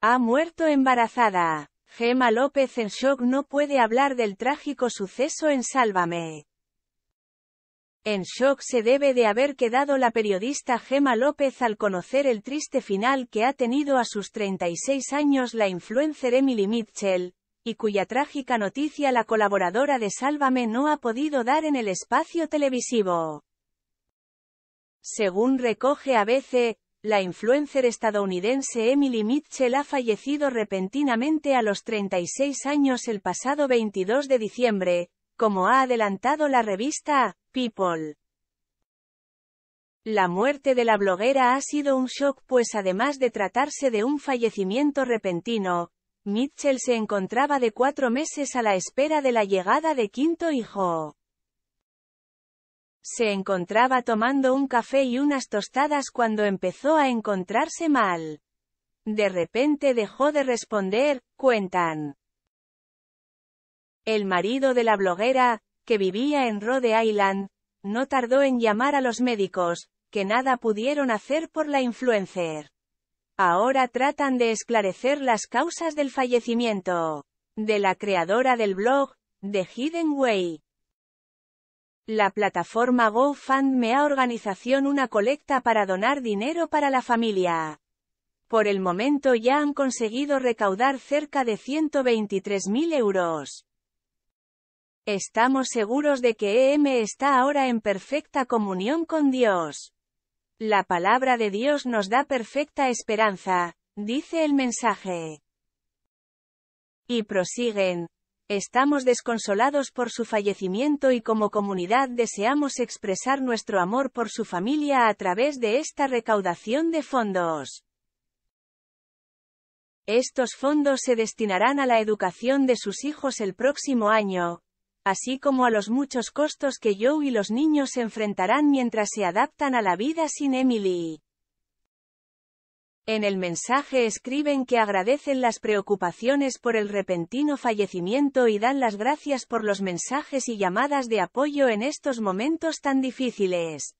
Ha muerto embarazada. Gema López en shock no puede hablar del trágico suceso en Sálvame. En shock se debe de haber quedado la periodista Gema López al conocer el triste final que ha tenido a sus 36 años la influencer Emily Mitchell, y cuya trágica noticia la colaboradora de Sálvame no ha podido dar en el espacio televisivo. Según recoge ABC, la influencer estadounidense Emily Mitchell ha fallecido repentinamente a los 36 años el pasado 22 de diciembre, como ha adelantado la revista People. La muerte de la bloguera ha sido un shock pues además de tratarse de un fallecimiento repentino, Mitchell se encontraba de cuatro meses a la espera de la llegada de quinto hijo. Se encontraba tomando un café y unas tostadas cuando empezó a encontrarse mal. De repente dejó de responder, cuentan. El marido de la bloguera, que vivía en Rhode Island, no tardó en llamar a los médicos, que nada pudieron hacer por la influencer. Ahora tratan de esclarecer las causas del fallecimiento de la creadora del blog, The Hidden Way. La plataforma GoFundMe ha organización una colecta para donar dinero para la familia. Por el momento ya han conseguido recaudar cerca de 123.000 euros. Estamos seguros de que EM está ahora en perfecta comunión con Dios. La palabra de Dios nos da perfecta esperanza, dice el mensaje. Y prosiguen, Estamos desconsolados por su fallecimiento y como comunidad deseamos expresar nuestro amor por su familia a través de esta recaudación de fondos. Estos fondos se destinarán a la educación de sus hijos el próximo año, así como a los muchos costos que Joe y los niños enfrentarán mientras se adaptan a la vida sin Emily. En el mensaje escriben que agradecen las preocupaciones por el repentino fallecimiento y dan las gracias por los mensajes y llamadas de apoyo en estos momentos tan difíciles.